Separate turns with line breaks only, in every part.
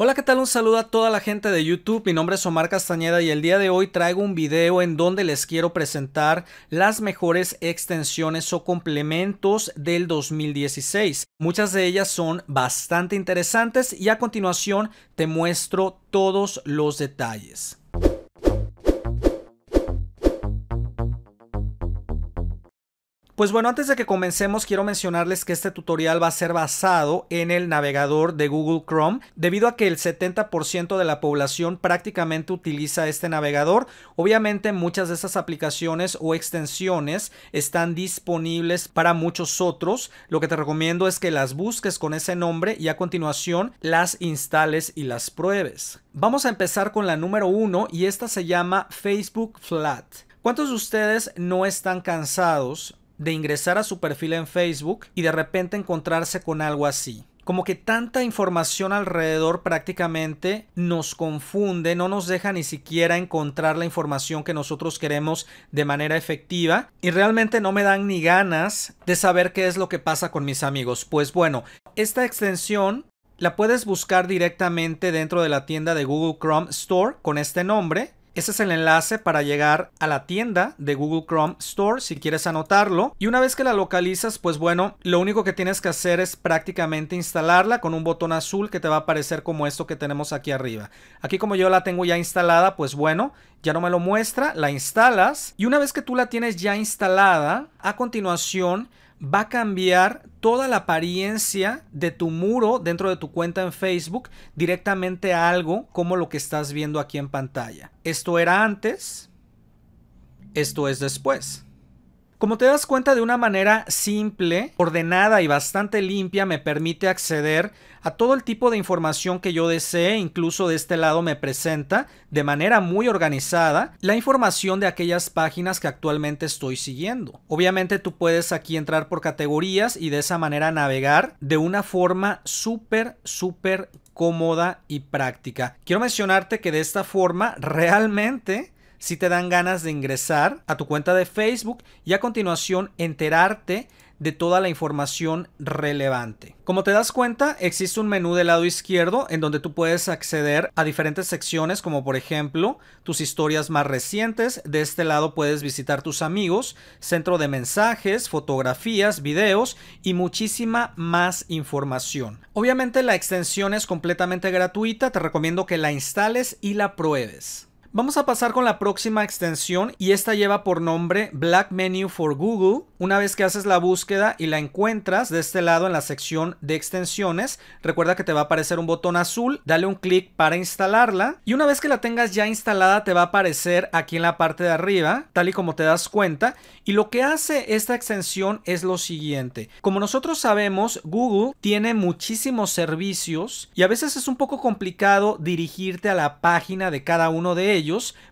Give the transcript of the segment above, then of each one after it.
Hola, ¿qué tal? Un saludo a toda la gente de YouTube. Mi nombre es Omar Castañeda y el día de hoy traigo un video en donde les quiero presentar las mejores extensiones o complementos del 2016. Muchas de ellas son bastante interesantes y a continuación te muestro todos los detalles. Pues bueno, antes de que comencemos, quiero mencionarles que este tutorial va a ser basado en el navegador de Google Chrome, debido a que el 70% de la población prácticamente utiliza este navegador. Obviamente, muchas de esas aplicaciones o extensiones están disponibles para muchos otros. Lo que te recomiendo es que las busques con ese nombre y a continuación las instales y las pruebes. Vamos a empezar con la número uno y esta se llama Facebook Flat. ¿Cuántos de ustedes no están cansados de ingresar a su perfil en Facebook y de repente encontrarse con algo así. Como que tanta información alrededor prácticamente nos confunde, no nos deja ni siquiera encontrar la información que nosotros queremos de manera efectiva y realmente no me dan ni ganas de saber qué es lo que pasa con mis amigos. Pues bueno, esta extensión la puedes buscar directamente dentro de la tienda de Google Chrome Store con este nombre ese es el enlace para llegar a la tienda de Google Chrome Store si quieres anotarlo. Y una vez que la localizas, pues bueno, lo único que tienes que hacer es prácticamente instalarla con un botón azul que te va a aparecer como esto que tenemos aquí arriba. Aquí como yo la tengo ya instalada, pues bueno, ya no me lo muestra, la instalas y una vez que tú la tienes ya instalada, a continuación va a cambiar toda la apariencia de tu muro dentro de tu cuenta en Facebook directamente a algo como lo que estás viendo aquí en pantalla. Esto era antes, esto es después. Como te das cuenta, de una manera simple, ordenada y bastante limpia me permite acceder a todo el tipo de información que yo desee, incluso de este lado me presenta de manera muy organizada la información de aquellas páginas que actualmente estoy siguiendo. Obviamente tú puedes aquí entrar por categorías y de esa manera navegar de una forma súper, súper cómoda y práctica. Quiero mencionarte que de esta forma realmente si te dan ganas de ingresar a tu cuenta de Facebook y a continuación enterarte de toda la información relevante. Como te das cuenta, existe un menú del lado izquierdo en donde tú puedes acceder a diferentes secciones como por ejemplo tus historias más recientes. De este lado puedes visitar tus amigos, centro de mensajes, fotografías, videos y muchísima más información. Obviamente la extensión es completamente gratuita, te recomiendo que la instales y la pruebes. Vamos a pasar con la próxima extensión y esta lleva por nombre Black Menu for Google. Una vez que haces la búsqueda y la encuentras de este lado en la sección de extensiones, recuerda que te va a aparecer un botón azul, dale un clic para instalarla y una vez que la tengas ya instalada te va a aparecer aquí en la parte de arriba, tal y como te das cuenta. Y lo que hace esta extensión es lo siguiente. Como nosotros sabemos, Google tiene muchísimos servicios y a veces es un poco complicado dirigirte a la página de cada uno de ellos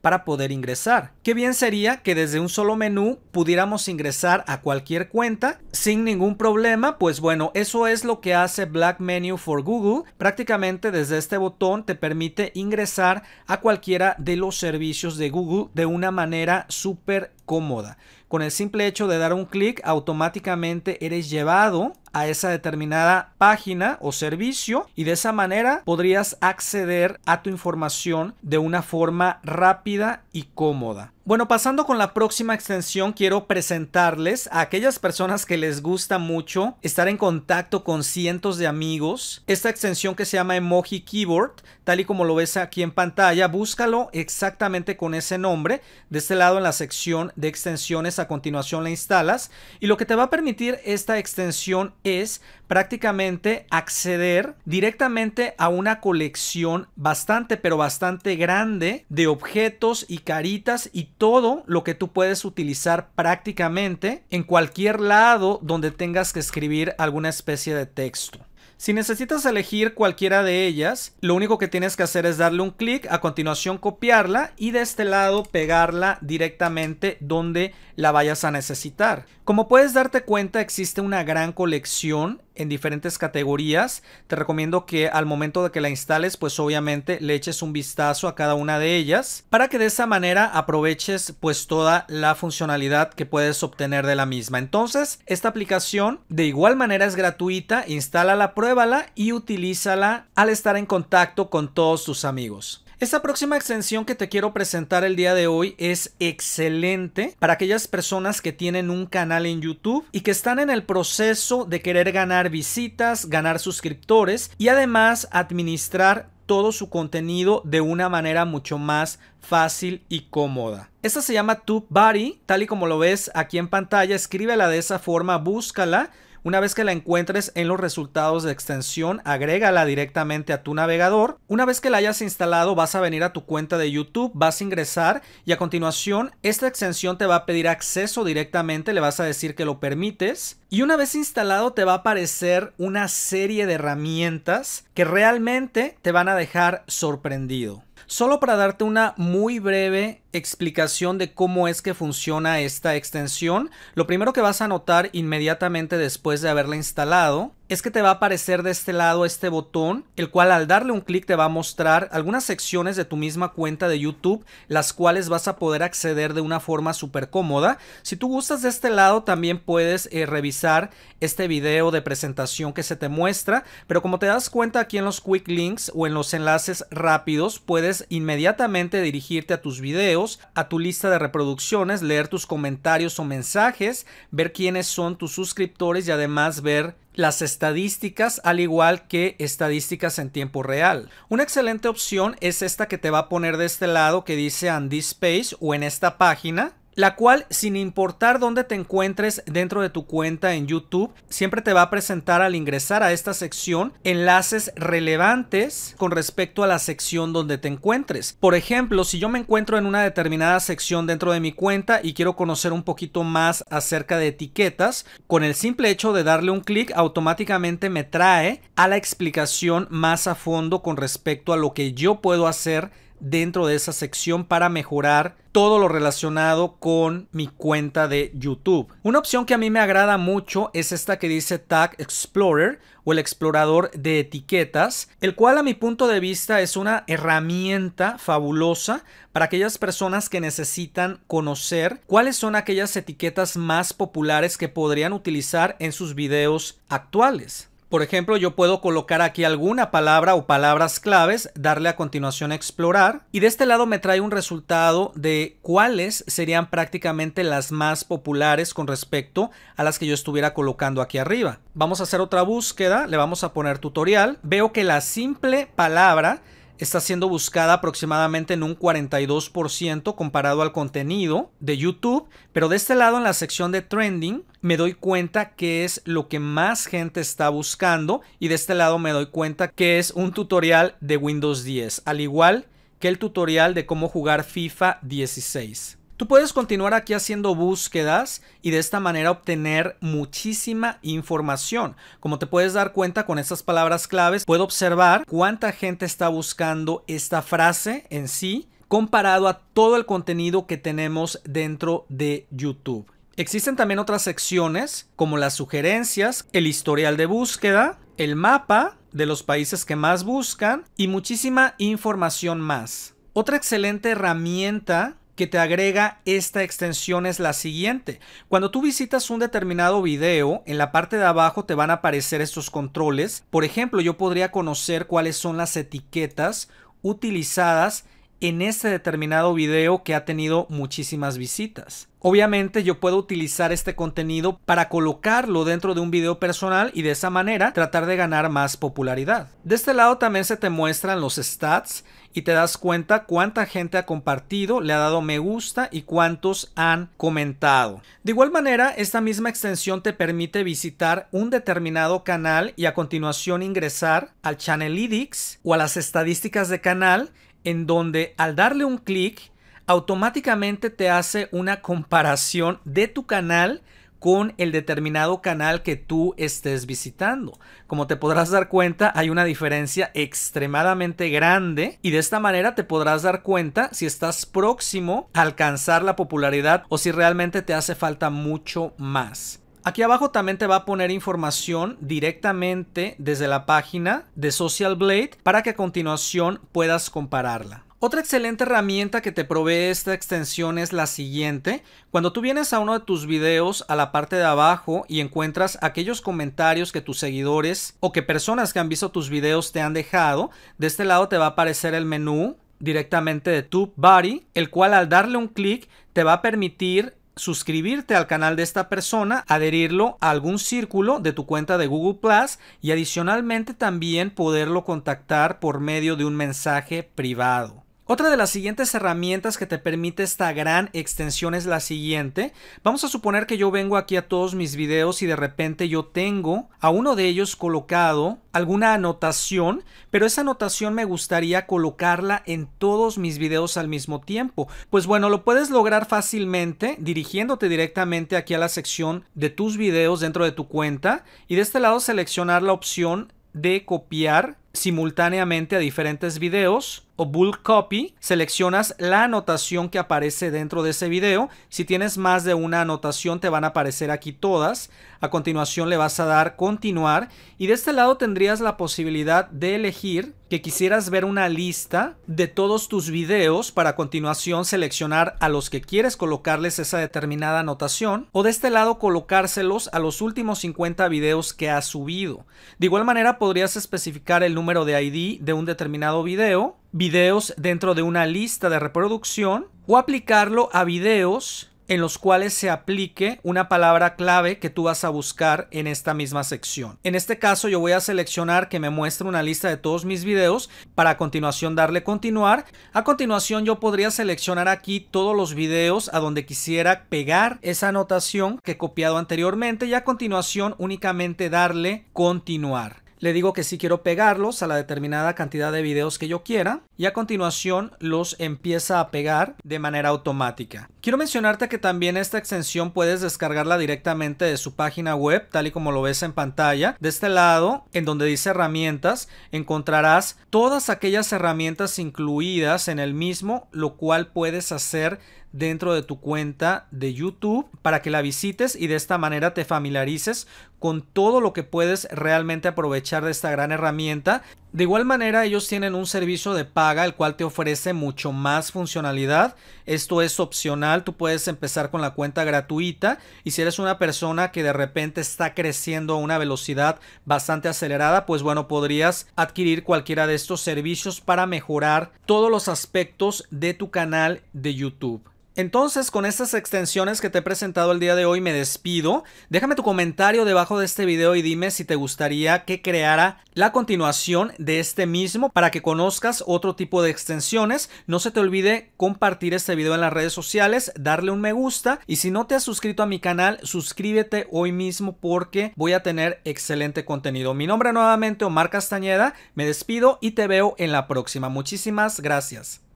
para poder ingresar. Qué bien sería que desde un solo menú pudiéramos ingresar a cualquier cuenta sin ningún problema, pues bueno, eso es lo que hace Black Menu for Google. Prácticamente desde este botón te permite ingresar a cualquiera de los servicios de Google de una manera súper cómoda. Con el simple hecho de dar un clic, automáticamente eres llevado a esa determinada página o servicio y de esa manera podrías acceder a tu información de una forma rápida y cómoda. Bueno, pasando con la próxima extensión, quiero presentarles a aquellas personas que les gusta mucho estar en contacto con cientos de amigos. Esta extensión que se llama Emoji Keyboard, tal y como lo ves aquí en pantalla, búscalo exactamente con ese nombre. De este lado en la sección de extensiones, a continuación la instalas. Y lo que te va a permitir esta extensión es prácticamente acceder directamente a una colección bastante, pero bastante grande de objetos y caritas y todo lo que tú puedes utilizar prácticamente en cualquier lado donde tengas que escribir alguna especie de texto. Si necesitas elegir cualquiera de ellas, lo único que tienes que hacer es darle un clic, a continuación copiarla y de este lado pegarla directamente donde la vayas a necesitar. Como puedes darte cuenta existe una gran colección en diferentes categorías. Te recomiendo que al momento de que la instales, pues obviamente le eches un vistazo a cada una de ellas para que de esa manera aproveches pues toda la funcionalidad que puedes obtener de la misma. Entonces, esta aplicación de igual manera es gratuita, instálala, pruébala y utilízala al estar en contacto con todos tus amigos. Esta próxima extensión que te quiero presentar el día de hoy es excelente para aquellas personas que tienen un canal en YouTube y que están en el proceso de querer ganar visitas, ganar suscriptores y además administrar todo su contenido de una manera mucho más fácil y cómoda. Esta se llama TubeBuddy, tal y como lo ves aquí en pantalla, escríbela de esa forma, búscala una vez que la encuentres en los resultados de extensión, agrégala directamente a tu navegador. Una vez que la hayas instalado, vas a venir a tu cuenta de YouTube, vas a ingresar y a continuación esta extensión te va a pedir acceso directamente, le vas a decir que lo permites. Y una vez instalado te va a aparecer una serie de herramientas que realmente te van a dejar sorprendido. Solo para darte una muy breve explicación de cómo es que funciona esta extensión, lo primero que vas a notar inmediatamente después de haberla instalado es que te va a aparecer de este lado este botón, el cual al darle un clic te va a mostrar algunas secciones de tu misma cuenta de YouTube, las cuales vas a poder acceder de una forma súper cómoda. Si tú gustas de este lado, también puedes eh, revisar este video de presentación que se te muestra, pero como te das cuenta aquí en los quick links o en los enlaces rápidos, puedes inmediatamente dirigirte a tus videos a tu lista de reproducciones, leer tus comentarios o mensajes, ver quiénes son tus suscriptores y además ver las estadísticas al igual que estadísticas en tiempo real. Una excelente opción es esta que te va a poner de este lado que dice on this o en esta página la cual sin importar dónde te encuentres dentro de tu cuenta en YouTube, siempre te va a presentar al ingresar a esta sección enlaces relevantes con respecto a la sección donde te encuentres. Por ejemplo, si yo me encuentro en una determinada sección dentro de mi cuenta y quiero conocer un poquito más acerca de etiquetas, con el simple hecho de darle un clic automáticamente me trae a la explicación más a fondo con respecto a lo que yo puedo hacer dentro de esa sección para mejorar todo lo relacionado con mi cuenta de YouTube. Una opción que a mí me agrada mucho es esta que dice Tag Explorer o el explorador de etiquetas, el cual a mi punto de vista es una herramienta fabulosa para aquellas personas que necesitan conocer cuáles son aquellas etiquetas más populares que podrían utilizar en sus videos actuales. Por ejemplo, yo puedo colocar aquí alguna palabra o palabras claves, darle a continuación explorar y de este lado me trae un resultado de cuáles serían prácticamente las más populares con respecto a las que yo estuviera colocando aquí arriba. Vamos a hacer otra búsqueda, le vamos a poner tutorial. Veo que la simple palabra está siendo buscada aproximadamente en un 42% comparado al contenido de YouTube, pero de este lado en la sección de trending me doy cuenta que es lo que más gente está buscando y de este lado me doy cuenta que es un tutorial de Windows 10, al igual que el tutorial de cómo jugar FIFA 16. Tú puedes continuar aquí haciendo búsquedas y de esta manera obtener muchísima información. Como te puedes dar cuenta con estas palabras claves, puedo observar cuánta gente está buscando esta frase en sí comparado a todo el contenido que tenemos dentro de YouTube. Existen también otras secciones como las sugerencias, el historial de búsqueda, el mapa de los países que más buscan y muchísima información más. Otra excelente herramienta que te agrega esta extensión es la siguiente. Cuando tú visitas un determinado video, en la parte de abajo te van a aparecer estos controles. Por ejemplo, yo podría conocer cuáles son las etiquetas utilizadas en ese determinado video que ha tenido muchísimas visitas. Obviamente yo puedo utilizar este contenido para colocarlo dentro de un video personal y de esa manera tratar de ganar más popularidad. De este lado también se te muestran los stats y te das cuenta cuánta gente ha compartido, le ha dado me gusta y cuántos han comentado. De igual manera, esta misma extensión te permite visitar un determinado canal y a continuación ingresar al Channelytics o a las estadísticas de canal en donde al darle un clic automáticamente te hace una comparación de tu canal con el determinado canal que tú estés visitando. Como te podrás dar cuenta, hay una diferencia extremadamente grande y de esta manera te podrás dar cuenta si estás próximo a alcanzar la popularidad o si realmente te hace falta mucho más. Aquí abajo también te va a poner información directamente desde la página de Social Blade para que a continuación puedas compararla. Otra excelente herramienta que te provee esta extensión es la siguiente. Cuando tú vienes a uno de tus videos a la parte de abajo y encuentras aquellos comentarios que tus seguidores o que personas que han visto tus videos te han dejado, de este lado te va a aparecer el menú directamente de TubeBuddy, el cual al darle un clic te va a permitir suscribirte al canal de esta persona, adherirlo a algún círculo de tu cuenta de Google Plus y adicionalmente también poderlo contactar por medio de un mensaje privado. Otra de las siguientes herramientas que te permite esta gran extensión es la siguiente. Vamos a suponer que yo vengo aquí a todos mis videos y de repente yo tengo a uno de ellos colocado alguna anotación, pero esa anotación me gustaría colocarla en todos mis videos al mismo tiempo. Pues bueno, lo puedes lograr fácilmente dirigiéndote directamente aquí a la sección de tus videos dentro de tu cuenta y de este lado seleccionar la opción de copiar simultáneamente a diferentes videos o bulk copy, seleccionas la anotación que aparece dentro de ese video. Si tienes más de una anotación te van a aparecer aquí todas. A continuación le vas a dar continuar y de este lado tendrías la posibilidad de elegir que quisieras ver una lista de todos tus videos para continuación seleccionar a los que quieres colocarles esa determinada anotación o de este lado colocárselos a los últimos 50 videos que has subido. De igual manera podrías especificar el número número de ID de un determinado video, videos dentro de una lista de reproducción o aplicarlo a videos en los cuales se aplique una palabra clave que tú vas a buscar en esta misma sección. En este caso yo voy a seleccionar que me muestre una lista de todos mis videos para a continuación darle continuar. A continuación yo podría seleccionar aquí todos los videos a donde quisiera pegar esa anotación que he copiado anteriormente y a continuación únicamente darle continuar. Le digo que sí quiero pegarlos a la determinada cantidad de videos que yo quiera y a continuación los empieza a pegar de manera automática. Quiero mencionarte que también esta extensión puedes descargarla directamente de su página web, tal y como lo ves en pantalla. De este lado, en donde dice herramientas, encontrarás todas aquellas herramientas incluidas en el mismo, lo cual puedes hacer dentro de tu cuenta de YouTube para que la visites y de esta manera te familiarices con todo lo que puedes realmente aprovechar de esta gran herramienta. De igual manera, ellos tienen un servicio de paga el cual te ofrece mucho más funcionalidad. Esto es opcional, tú puedes empezar con la cuenta gratuita y si eres una persona que de repente está creciendo a una velocidad bastante acelerada, pues bueno, podrías adquirir cualquiera de estos servicios para mejorar todos los aspectos de tu canal de YouTube. Entonces, con estas extensiones que te he presentado el día de hoy, me despido. Déjame tu comentario debajo de este video y dime si te gustaría que creara la continuación de este mismo para que conozcas otro tipo de extensiones. No se te olvide compartir este video en las redes sociales, darle un me gusta y si no te has suscrito a mi canal, suscríbete hoy mismo porque voy a tener excelente contenido. Mi nombre nuevamente Omar Castañeda, me despido y te veo en la próxima. Muchísimas gracias.